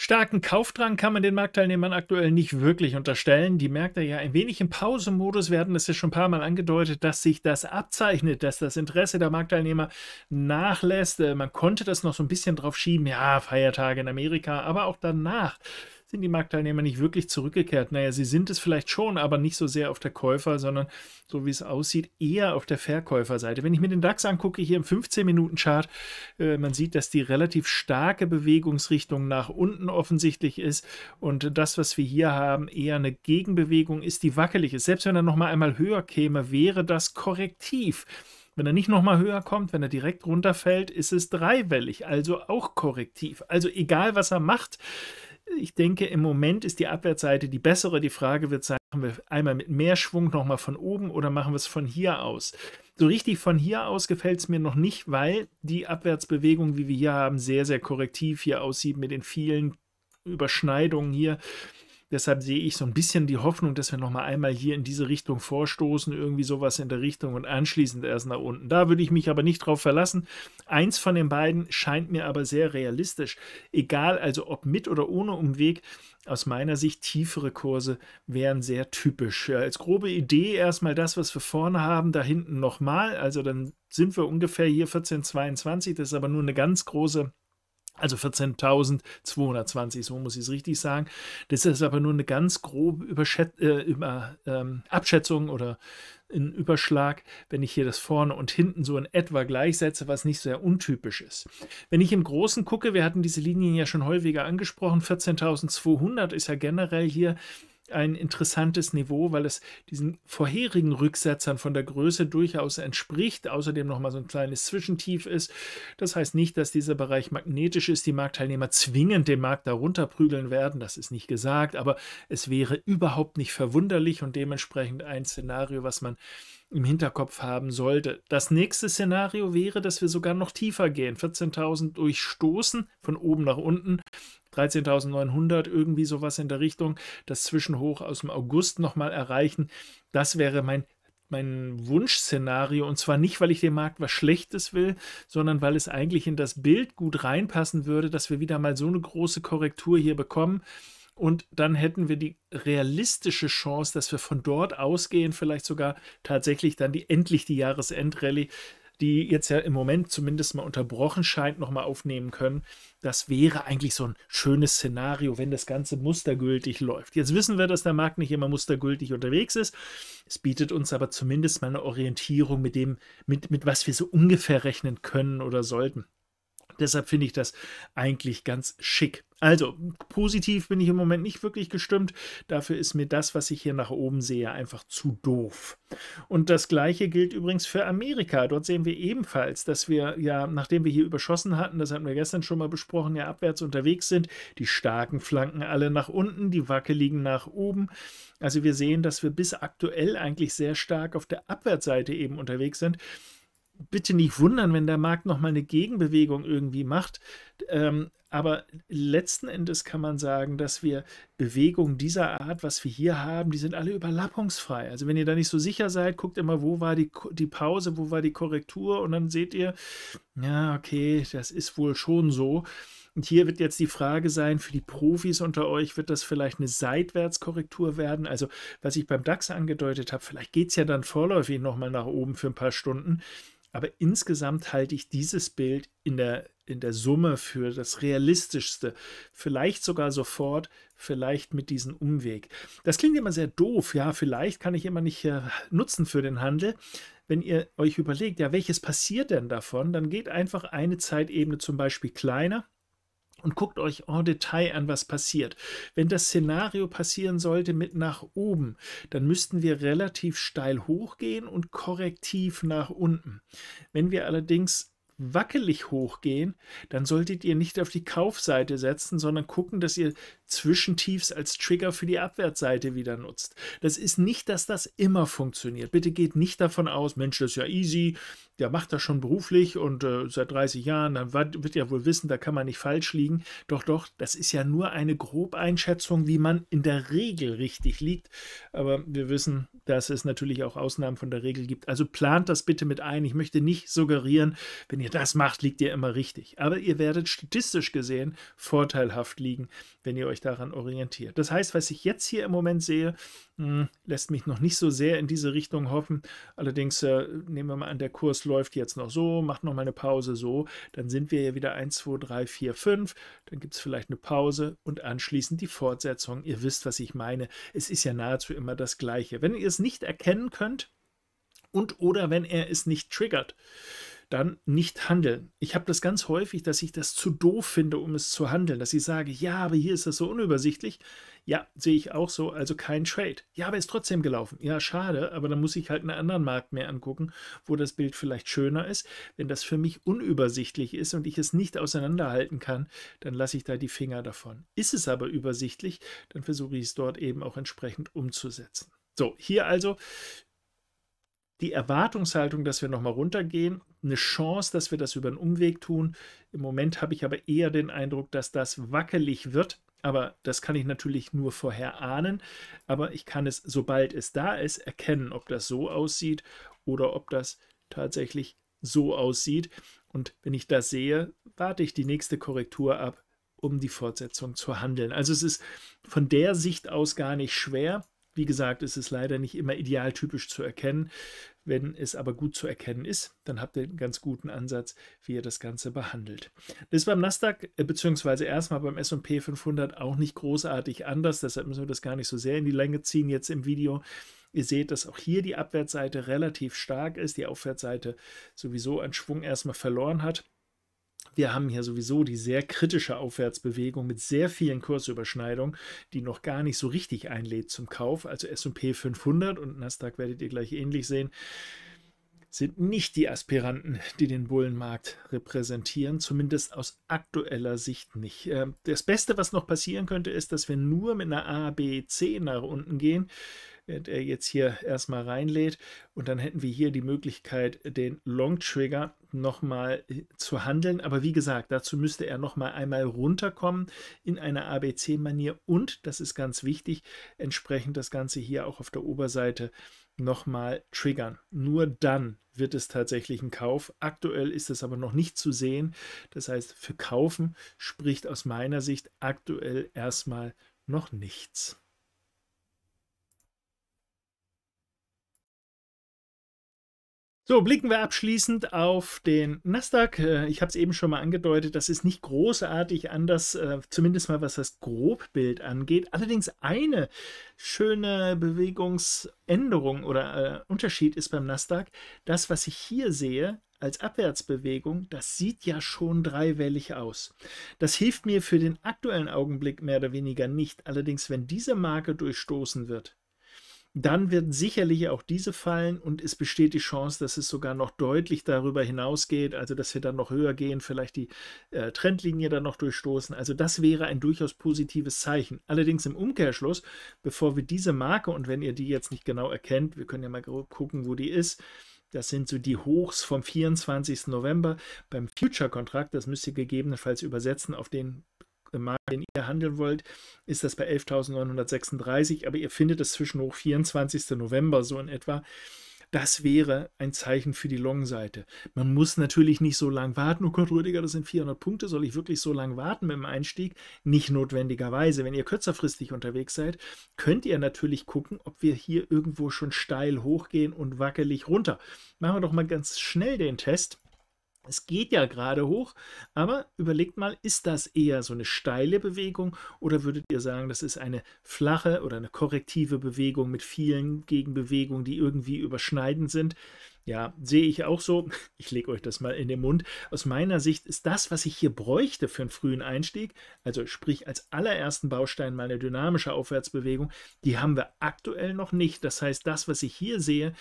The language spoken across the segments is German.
Starken Kaufdrang kann man den Marktteilnehmern aktuell nicht wirklich unterstellen. Die Märkte ja ein wenig im Pausemodus werden. Es ist schon ein paar Mal angedeutet, dass sich das abzeichnet, dass das Interesse der Marktteilnehmer nachlässt. Äh, man konnte das noch so ein bisschen drauf schieben. Ja, Feiertage in Amerika, aber auch danach sind die Marktteilnehmer nicht wirklich zurückgekehrt. Naja, sie sind es vielleicht schon, aber nicht so sehr auf der Käufer, sondern so wie es aussieht, eher auf der Verkäuferseite. Wenn ich mir den DAX angucke, hier im 15-Minuten-Chart, äh, man sieht, dass die relativ starke Bewegungsrichtung nach unten offensichtlich ist und das, was wir hier haben, eher eine Gegenbewegung ist, die wackelig ist. Selbst wenn er nochmal einmal höher käme, wäre das korrektiv. Wenn er nicht nochmal höher kommt, wenn er direkt runterfällt, ist es dreiwellig, also auch korrektiv. Also egal, was er macht, ich denke, im Moment ist die Abwärtsseite die bessere. Die Frage wird sein, machen wir einmal mit mehr Schwung nochmal von oben oder machen wir es von hier aus? So richtig von hier aus gefällt es mir noch nicht, weil die Abwärtsbewegung, wie wir hier haben, sehr, sehr korrektiv hier aussieht mit den vielen Überschneidungen hier. Deshalb sehe ich so ein bisschen die Hoffnung, dass wir nochmal einmal hier in diese Richtung vorstoßen, irgendwie sowas in der Richtung und anschließend erst nach unten. Da würde ich mich aber nicht drauf verlassen. Eins von den beiden scheint mir aber sehr realistisch. Egal, also ob mit oder ohne Umweg, aus meiner Sicht tiefere Kurse wären sehr typisch. Ja, als grobe Idee erstmal das, was wir vorne haben, da hinten nochmal. Also dann sind wir ungefähr hier 1422. Das ist aber nur eine ganz große also 14.220, so muss ich es richtig sagen. Das ist aber nur eine ganz grobe Überschät äh, über, ähm, Abschätzung oder ein Überschlag, wenn ich hier das vorne und hinten so in etwa gleichsetze, was nicht sehr untypisch ist. Wenn ich im Großen gucke, wir hatten diese Linien ja schon häufiger angesprochen, 14.200 ist ja generell hier ein interessantes Niveau, weil es diesen vorherigen Rücksetzern von der Größe durchaus entspricht, außerdem nochmal so ein kleines Zwischentief ist. Das heißt nicht, dass dieser Bereich magnetisch ist, die Marktteilnehmer zwingend den Markt darunter prügeln werden, das ist nicht gesagt, aber es wäre überhaupt nicht verwunderlich und dementsprechend ein Szenario, was man im Hinterkopf haben sollte. Das nächste Szenario wäre, dass wir sogar noch tiefer gehen, 14.000 durchstoßen von oben nach unten 13.900, irgendwie sowas in der Richtung, das Zwischenhoch aus dem August nochmal erreichen. Das wäre mein mein Wunschszenario und zwar nicht, weil ich dem Markt was Schlechtes will, sondern weil es eigentlich in das Bild gut reinpassen würde, dass wir wieder mal so eine große Korrektur hier bekommen. Und dann hätten wir die realistische Chance, dass wir von dort ausgehen, vielleicht sogar tatsächlich dann die endlich die Jahresendrallye die jetzt ja im Moment zumindest mal unterbrochen scheint, nochmal aufnehmen können. Das wäre eigentlich so ein schönes Szenario, wenn das Ganze mustergültig läuft. Jetzt wissen wir, dass der Markt nicht immer mustergültig unterwegs ist. Es bietet uns aber zumindest mal eine Orientierung mit dem, mit, mit was wir so ungefähr rechnen können oder sollten. Deshalb finde ich das eigentlich ganz schick. Also, positiv bin ich im Moment nicht wirklich gestimmt. Dafür ist mir das, was ich hier nach oben sehe, einfach zu doof. Und das gleiche gilt übrigens für Amerika. Dort sehen wir ebenfalls, dass wir ja, nachdem wir hier überschossen hatten, das hatten wir gestern schon mal besprochen, ja abwärts unterwegs sind. Die starken Flanken alle nach unten, die wackeligen nach oben. Also wir sehen, dass wir bis aktuell eigentlich sehr stark auf der Abwärtsseite eben unterwegs sind bitte nicht wundern, wenn der Markt nochmal eine Gegenbewegung irgendwie macht. Ähm, aber letzten Endes kann man sagen, dass wir Bewegungen dieser Art, was wir hier haben, die sind alle überlappungsfrei. Also wenn ihr da nicht so sicher seid, guckt immer, wo war die, die Pause, wo war die Korrektur und dann seht ihr, ja, okay, das ist wohl schon so. Und hier wird jetzt die Frage sein, für die Profis unter euch wird das vielleicht eine Seitwärtskorrektur werden. Also was ich beim DAX angedeutet habe, vielleicht geht es ja dann vorläufig nochmal nach oben für ein paar Stunden. Aber insgesamt halte ich dieses Bild in der, in der Summe für das realistischste. Vielleicht sogar sofort, vielleicht mit diesem Umweg. Das klingt immer sehr doof. Ja, vielleicht kann ich immer nicht äh, nutzen für den Handel. Wenn ihr euch überlegt, ja, welches passiert denn davon, dann geht einfach eine Zeitebene zum Beispiel kleiner und guckt euch en Detail an, was passiert. Wenn das Szenario passieren sollte mit nach oben, dann müssten wir relativ steil hochgehen und korrektiv nach unten. Wenn wir allerdings wackelig hochgehen, dann solltet ihr nicht auf die Kaufseite setzen, sondern gucken, dass ihr Zwischentiefs als Trigger für die Abwärtsseite wieder nutzt. Das ist nicht, dass das immer funktioniert. Bitte geht nicht davon aus, Mensch, das ist ja easy, der macht das schon beruflich und äh, seit 30 Jahren, dann wird ja wohl wissen, da kann man nicht falsch liegen. Doch, doch, das ist ja nur eine Grobeinschätzung, wie man in der Regel richtig liegt. Aber wir wissen, dass es natürlich auch Ausnahmen von der Regel gibt. Also plant das bitte mit ein. Ich möchte nicht suggerieren, wenn ihr das macht, liegt ihr immer richtig. Aber ihr werdet statistisch gesehen vorteilhaft liegen, wenn ihr euch euch daran orientiert. Das heißt, was ich jetzt hier im Moment sehe, hm, lässt mich noch nicht so sehr in diese Richtung hoffen. Allerdings äh, nehmen wir mal an, der Kurs läuft jetzt noch so, macht noch mal eine Pause so, dann sind wir ja wieder 1, 2, 3, 4, 5, dann gibt es vielleicht eine Pause und anschließend die Fortsetzung. Ihr wisst, was ich meine. Es ist ja nahezu immer das Gleiche. Wenn ihr es nicht erkennen könnt und oder wenn er es nicht triggert, dann nicht handeln. Ich habe das ganz häufig, dass ich das zu doof finde, um es zu handeln, dass ich sage, ja, aber hier ist das so unübersichtlich. Ja, sehe ich auch so, also kein Trade. Ja, aber ist trotzdem gelaufen. Ja, schade, aber dann muss ich halt einen anderen Markt mehr angucken, wo das Bild vielleicht schöner ist. Wenn das für mich unübersichtlich ist und ich es nicht auseinanderhalten kann, dann lasse ich da die Finger davon. Ist es aber übersichtlich, dann versuche ich es dort eben auch entsprechend umzusetzen. So, hier also die Erwartungshaltung, dass wir nochmal runtergehen, eine Chance, dass wir das über einen Umweg tun. Im Moment habe ich aber eher den Eindruck, dass das wackelig wird. Aber das kann ich natürlich nur vorher ahnen. Aber ich kann es, sobald es da ist, erkennen, ob das so aussieht oder ob das tatsächlich so aussieht. Und wenn ich das sehe, warte ich die nächste Korrektur ab, um die Fortsetzung zu handeln. Also es ist von der Sicht aus gar nicht schwer. Wie gesagt, ist es leider nicht immer idealtypisch zu erkennen. Wenn es aber gut zu erkennen ist, dann habt ihr einen ganz guten Ansatz, wie ihr das Ganze behandelt. Das ist beim Nasdaq äh, beziehungsweise erstmal beim S&P 500 auch nicht großartig anders. Deshalb müssen wir das gar nicht so sehr in die Länge ziehen jetzt im Video. Ihr seht, dass auch hier die Abwärtsseite relativ stark ist, die Aufwärtsseite sowieso an Schwung erstmal verloren hat. Wir haben hier sowieso die sehr kritische Aufwärtsbewegung mit sehr vielen Kursüberschneidungen, die noch gar nicht so richtig einlädt zum Kauf. Also SP 500 und Nasdaq werdet ihr gleich ähnlich sehen sind nicht die Aspiranten, die den Bullenmarkt repräsentieren, zumindest aus aktueller Sicht nicht. Ähm, das Beste, was noch passieren könnte, ist, dass wir nur mit einer ABC nach unten gehen während er jetzt hier erstmal reinlädt. Und dann hätten wir hier die Möglichkeit, den Long Trigger nochmal äh, zu handeln. Aber wie gesagt, dazu müsste er nochmal einmal runterkommen in einer ABC-Manier und, das ist ganz wichtig, entsprechend das Ganze hier auch auf der Oberseite nochmal triggern. Nur dann wird es tatsächlich ein Kauf. Aktuell ist es aber noch nicht zu sehen. Das heißt, für Kaufen spricht aus meiner Sicht aktuell erstmal noch nichts. So, blicken wir abschließend auf den Nasdaq. Äh, ich habe es eben schon mal angedeutet, das ist nicht großartig anders, äh, zumindest mal was das Grobbild angeht. Allerdings eine schöne Bewegungsänderung oder äh, Unterschied ist beim Nasdaq. Das, was ich hier sehe, als Abwärtsbewegung, das sieht ja schon dreiwellig aus. Das hilft mir für den aktuellen Augenblick mehr oder weniger nicht. Allerdings, wenn diese Marke durchstoßen wird, dann werden sicherlich auch diese fallen und es besteht die Chance, dass es sogar noch deutlich darüber hinausgeht, also dass wir dann noch höher gehen, vielleicht die äh, Trendlinie dann noch durchstoßen. Also das wäre ein durchaus positives Zeichen. Allerdings im Umkehrschluss, bevor wir diese Marke und wenn ihr die jetzt nicht genau erkennt, wir können ja mal gucken, wo die ist. Das sind so die Hochs vom 24. November beim Future-Kontrakt. Das müsst ihr gegebenenfalls übersetzen auf den Markt, den ihr handeln wollt, ist das bei 11.936, aber ihr findet es zwischen hoch 24. November so in etwa. Das wäre ein Zeichen für die Long-Seite. Man muss natürlich nicht so lange warten. Oh Gott, Rüdiger, das sind 400 Punkte. Soll ich wirklich so lange warten mit dem Einstieg? Nicht notwendigerweise. Wenn ihr kürzerfristig unterwegs seid, könnt ihr natürlich gucken, ob wir hier irgendwo schon steil hochgehen und wackelig runter. Machen wir doch mal ganz schnell den Test. Es geht ja gerade hoch, aber überlegt mal, ist das eher so eine steile Bewegung oder würdet ihr sagen, das ist eine flache oder eine korrektive Bewegung mit vielen Gegenbewegungen, die irgendwie überschneidend sind? Ja, sehe ich auch so. Ich lege euch das mal in den Mund. Aus meiner Sicht ist das, was ich hier bräuchte für einen frühen Einstieg, also sprich als allerersten Baustein mal eine dynamische Aufwärtsbewegung, die haben wir aktuell noch nicht. Das heißt, das, was ich hier sehe,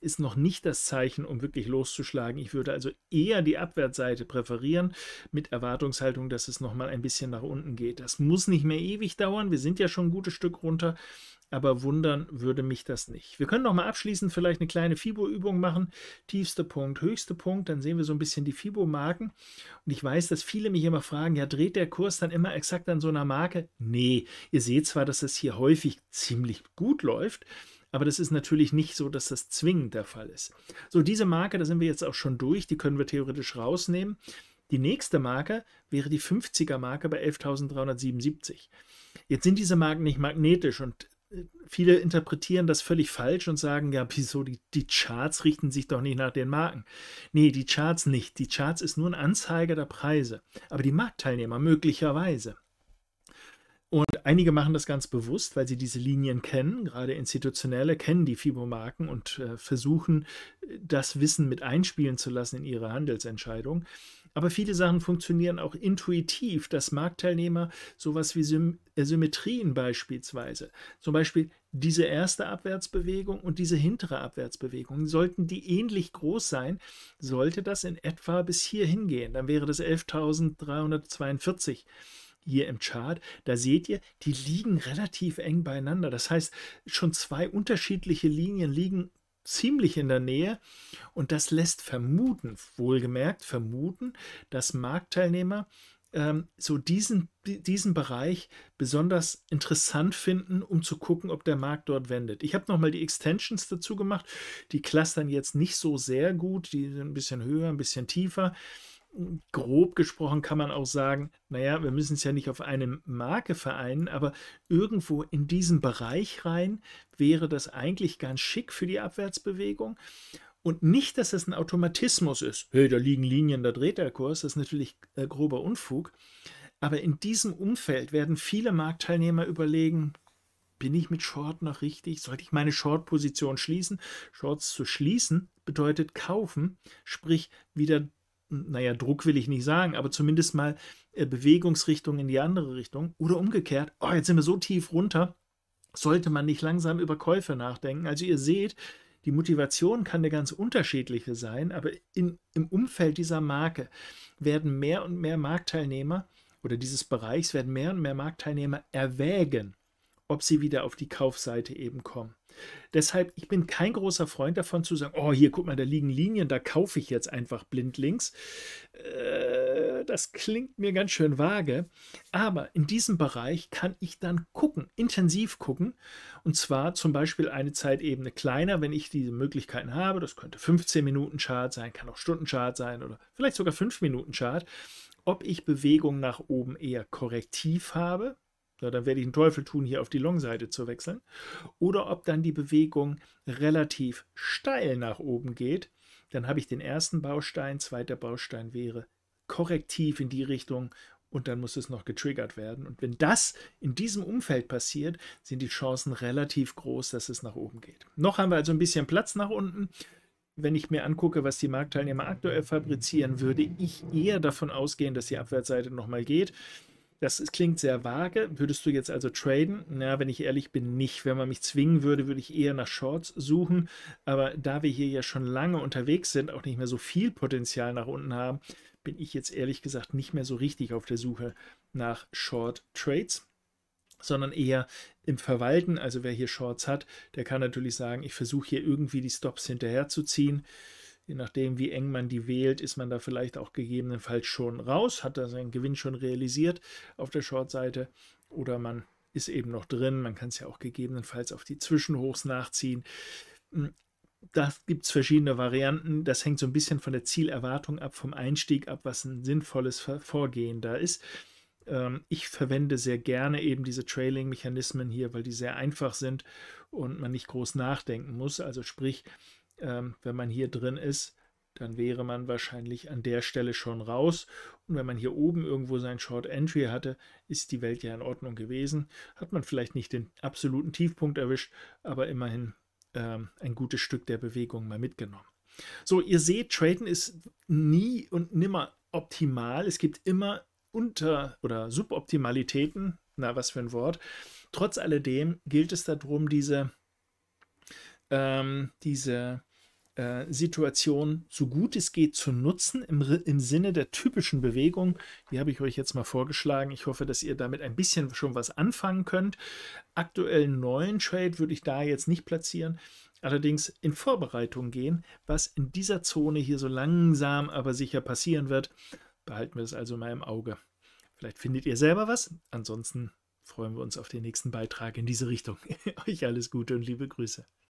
ist noch nicht das Zeichen, um wirklich loszuschlagen. Ich würde also eher die Abwärtsseite präferieren, mit Erwartungshaltung, dass es nochmal ein bisschen nach unten geht. Das muss nicht mehr ewig dauern. Wir sind ja schon ein gutes Stück runter aber wundern würde mich das nicht. Wir können noch mal abschließend vielleicht eine kleine Fibo-Übung machen. Tiefster Punkt, höchster Punkt, dann sehen wir so ein bisschen die Fibo-Marken. Und ich weiß, dass viele mich immer fragen, ja, dreht der Kurs dann immer exakt an so einer Marke? Nee, ihr seht zwar, dass das hier häufig ziemlich gut läuft, aber das ist natürlich nicht so, dass das zwingend der Fall ist. So, diese Marke, da sind wir jetzt auch schon durch, die können wir theoretisch rausnehmen. Die nächste Marke wäre die 50er Marke bei 11.377. Jetzt sind diese Marken nicht magnetisch und viele interpretieren das völlig falsch und sagen, ja, wieso, die, die Charts richten sich doch nicht nach den Marken. Nee, die Charts nicht. Die Charts ist nur ein Anzeiger der Preise, aber die Marktteilnehmer möglicherweise. Und einige machen das ganz bewusst, weil sie diese Linien kennen, gerade institutionelle kennen die fibo und äh, versuchen, das Wissen mit einspielen zu lassen in ihre Handelsentscheidung. Aber viele Sachen funktionieren auch intuitiv, dass Marktteilnehmer sowas wie äh, Symmetrien beispielsweise, zum Beispiel diese erste Abwärtsbewegung und diese hintere Abwärtsbewegung, sollten die ähnlich groß sein, sollte das in etwa bis hier hingehen. Dann wäre das 11.342 hier im Chart. Da seht ihr, die liegen relativ eng beieinander. Das heißt, schon zwei unterschiedliche Linien liegen ziemlich in der Nähe und das lässt vermuten, wohlgemerkt vermuten, dass Marktteilnehmer ähm, so diesen, diesen Bereich besonders interessant finden, um zu gucken, ob der Markt dort wendet. Ich habe nochmal die Extensions dazu gemacht, die clustern jetzt nicht so sehr gut, die sind ein bisschen höher, ein bisschen tiefer grob gesprochen kann man auch sagen, naja, wir müssen es ja nicht auf eine Marke vereinen, aber irgendwo in diesen Bereich rein wäre das eigentlich ganz schick für die Abwärtsbewegung. Und nicht, dass das ein Automatismus ist. Hey, da liegen Linien, da dreht der Kurs. Das ist natürlich äh, grober Unfug. Aber in diesem Umfeld werden viele Marktteilnehmer überlegen, bin ich mit Short noch richtig? Sollte ich meine Short-Position schließen? Shorts zu schließen bedeutet kaufen, sprich wieder naja, Druck will ich nicht sagen, aber zumindest mal äh, Bewegungsrichtung in die andere Richtung oder umgekehrt, oh, jetzt sind wir so tief runter, sollte man nicht langsam über Käufe nachdenken. Also ihr seht, die Motivation kann eine ganz unterschiedliche sein, aber in, im Umfeld dieser Marke werden mehr und mehr Marktteilnehmer oder dieses Bereichs werden mehr und mehr Marktteilnehmer erwägen, ob sie wieder auf die Kaufseite eben kommen. Deshalb, ich bin kein großer Freund davon zu sagen, oh, hier, guck mal, da liegen Linien, da kaufe ich jetzt einfach blindlings. Äh, das klingt mir ganz schön vage. Aber in diesem Bereich kann ich dann gucken, intensiv gucken. Und zwar zum Beispiel eine Zeitebene kleiner, wenn ich diese Möglichkeiten habe. Das könnte 15 Minuten Chart sein, kann auch Stundenchart sein oder vielleicht sogar 5 Minuten Chart. Ob ich Bewegung nach oben eher korrektiv habe, ja, dann werde ich einen Teufel tun, hier auf die Long-Seite zu wechseln. Oder ob dann die Bewegung relativ steil nach oben geht, dann habe ich den ersten Baustein, zweiter Baustein wäre korrektiv in die Richtung und dann muss es noch getriggert werden. Und wenn das in diesem Umfeld passiert, sind die Chancen relativ groß, dass es nach oben geht. Noch haben wir also ein bisschen Platz nach unten. Wenn ich mir angucke, was die Marktteilnehmer aktuell fabrizieren, würde ich eher davon ausgehen, dass die Abwärtsseite nochmal geht. Das klingt sehr vage. Würdest du jetzt also traden? Na, wenn ich ehrlich bin, nicht. Wenn man mich zwingen würde, würde ich eher nach Shorts suchen. Aber da wir hier ja schon lange unterwegs sind, auch nicht mehr so viel Potenzial nach unten haben, bin ich jetzt ehrlich gesagt nicht mehr so richtig auf der Suche nach Short Trades, sondern eher im Verwalten. Also wer hier Shorts hat, der kann natürlich sagen, ich versuche hier irgendwie die Stops hinterherzuziehen. zu ziehen Je nachdem, wie eng man die wählt, ist man da vielleicht auch gegebenenfalls schon raus, hat da seinen Gewinn schon realisiert auf der Short-Seite oder man ist eben noch drin. Man kann es ja auch gegebenenfalls auf die Zwischenhochs nachziehen. Hm, da gibt es verschiedene Varianten. Das hängt so ein bisschen von der Zielerwartung ab, vom Einstieg ab, was ein sinnvolles Vorgehen da ist. Ähm, ich verwende sehr gerne eben diese Trailing-Mechanismen hier, weil die sehr einfach sind und man nicht groß nachdenken muss. Also sprich, ähm, wenn man hier drin ist, dann wäre man wahrscheinlich an der Stelle schon raus. Und wenn man hier oben irgendwo sein Short Entry hatte, ist die Welt ja in Ordnung gewesen. Hat man vielleicht nicht den absoluten Tiefpunkt erwischt, aber immerhin ähm, ein gutes Stück der Bewegung mal mitgenommen. So, ihr seht, Traden ist nie und nimmer optimal. Es gibt immer Unter- oder Suboptimalitäten. Na, was für ein Wort. Trotz alledem gilt es darum, diese, ähm, diese äh, Situation so gut es geht zu nutzen im, im Sinne der typischen Bewegung. Die habe ich euch jetzt mal vorgeschlagen. Ich hoffe, dass ihr damit ein bisschen schon was anfangen könnt. Aktuell neuen Trade würde ich da jetzt nicht platzieren allerdings in Vorbereitung gehen, was in dieser Zone hier so langsam aber sicher passieren wird. Behalten wir das also mal im Auge. Vielleicht findet ihr selber was. Ansonsten freuen wir uns auf den nächsten Beitrag in diese Richtung. Euch alles Gute und liebe Grüße.